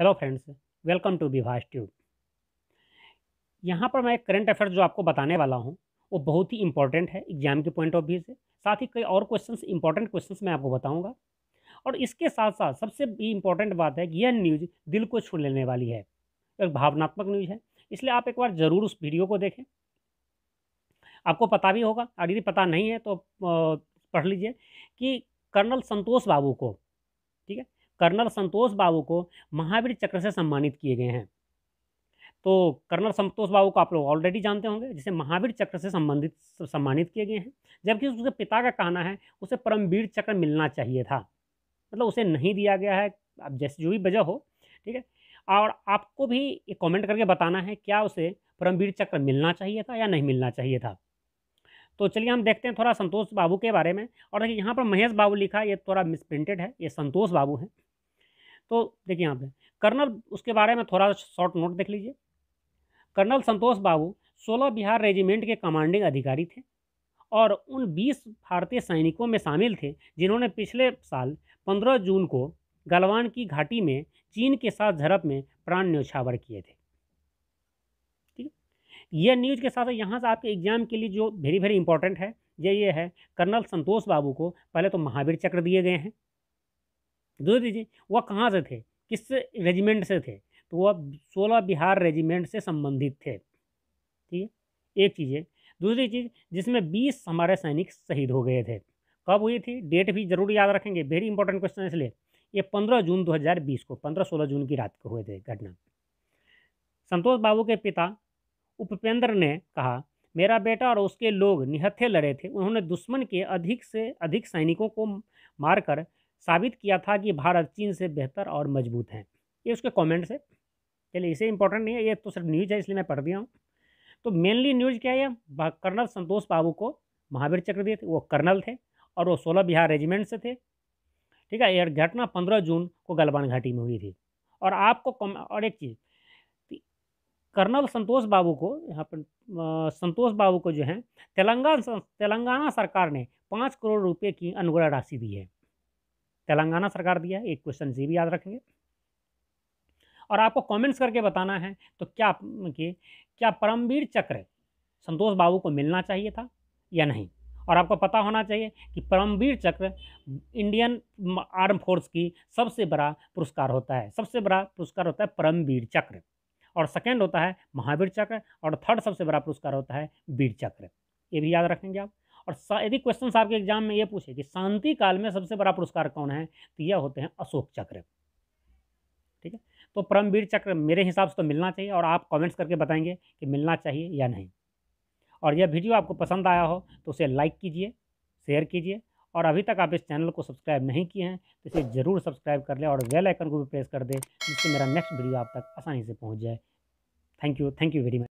hello friends welcome to Vibhash tube यहाँ पर मैं करंट अफेयर जो आपको बताने वाला हूँ वो बहुत ही इंपॉर्टेंट है एग्जाम के पॉइंट ऑफ व्यू से साथ ही कई और क्वेश्चंस इंपॉर्टेंट क्वेश्चंस मैं आपको बताऊँगा और इसके साथ साथ सबसे भी इम्पॉर्टेंट बात है कि यह न्यूज़ दिल को छू लेने वाली है एक भावनात्मक न्यूज़ है इसलिए आप एक बार ज़रूर उस वीडियो को देखें आपको पता भी होगा और यदि पता नहीं है तो पढ़ लीजिए कि कर्नल संतोष बाबू को ठीक है कर्नल संतोष बाबू को महावीर चक्र से सम्मानित किए गए हैं तो कर्नल संतोष बाबू को आप लोग ऑलरेडी जानते होंगे जिसे महावीर चक्र से संबंधित सम्मानित किए गए हैं जबकि उसके पिता का कहना है उसे परमवीर चक्र मिलना चाहिए था मतलब उसे नहीं दिया गया है अब जैसे जो भी वजह हो ठीक है और आपको भी एक कमेंट करके बताना है क्या उसे परमवीर चक्र मिलना चाहिए था या नहीं मिलना चाहिए था तो चलिए हम देखते हैं थोड़ा संतोष बाबू के बारे में और देखिए यहाँ पर महेश बाबू लिखा ये थोड़ा मिसप्रिंटेड है ये संतोष बाबू हैं तो देखिए यहाँ पे कर्नल उसके बारे में थोड़ा शॉर्ट नोट देख लीजिए कर्नल संतोष बाबू सोलह बिहार रेजिमेंट के कमांडिंग अधिकारी थे और उन बीस भारतीय सैनिकों में शामिल थे जिन्होंने पिछले साल पंद्रह जून को गलवान की घाटी में चीन के साथ झड़प में प्राण न्यौछावर किए थे ठीक है यह न्यूज के साथ यहाँ से आपके एग्जाम के लिए जो वेरी वेरी इंपॉर्टेंट है ये ये है कर्नल संतोष बाबू को पहले तो महावीर चक्र दिए गए हैं दो दीजिए वह कहाँ से थे किस रेजिमेंट से थे तो वह सोलह बिहार रेजिमेंट से संबंधित थे ठीक है एक चीज़ है दूसरी चीज़ जिसमें बीस हमारे सैनिक शहीद हो गए थे कब हुई थी डेट भी जरूर याद रखेंगे वेरी इंपॉर्टेंट क्वेश्चन इसलिए ये पंद्रह जून 2020 को पंद्रह सोलह जून की रात को हुए थे घटना संतोष बाबू के पिता उपेंद्र ने कहा मेरा बेटा और उसके लोग निहत्थे लड़े थे उन्होंने दुश्मन के अधिक से अधिक सैनिकों को मारकर साबित किया था कि भारत चीन से बेहतर और मजबूत हैं ये उसके कमेंट्स है चलिए इसे इंपॉर्टेंट नहीं है ये तो सिर्फ न्यूज़ है इसलिए मैं पढ़ दिया हूँ तो मेनली न्यूज़ क्या है कर्नल संतोष बाबू को महावीर चक्र दिए थे वो कर्नल थे और वो सोलह बिहार रेजिमेंट से थे ठीक है यह घटना पंद्रह जून को गलवान घाटी में हुई थी और आपको कम और एक चीज़ कर्नल संतोष बाबू को यहाँ पर संतोष बाबू को जो है तेलंगाना तेलंगाना सरकार ने पाँच करोड़ रुपए की अनुग्रह राशि दी है तेलंगाना सरकार दिया है एक क्वेश्चन जी भी याद रखेंगे और आपको कमेंट्स करके बताना है तो क्या कि क्या परमवीर चक्र संतोष बाबू को मिलना चाहिए था या नहीं और आपको पता होना चाहिए कि परमवीर चक्र इंडियन आर्म फोर्स की सबसे बड़ा पुरस्कार होता है सबसे बड़ा पुरस्कार होता है परमवीर चक्र और सेकेंड होता है महावीर चक्र और थर्ड सबसे बड़ा पुरस्कार होता है वीर चक्र ये भी याद रखेंगे आप और यदि क्वेश्चन आपके एग्जाम में ये पूछे कि शांति काल में सबसे बड़ा पुरस्कार कौन है तो यह होते हैं अशोक चक्र ठीक है तो परमवीर चक्र मेरे हिसाब से तो मिलना चाहिए और आप कमेंट्स करके बताएंगे कि मिलना चाहिए या नहीं और यह वीडियो आपको पसंद आया हो तो उसे लाइक कीजिए शेयर कीजिए और अभी तक आप इस चैनल को सब्सक्राइब नहीं किए हैं तो इसे ज़रूर सब्सक्राइब कर लें और वेल आइकन को भी प्रेस कर दें जिससे मेरा नेक्स्ट वीडियो आप तक आसानी से पहुँच जाए thank you thank you very much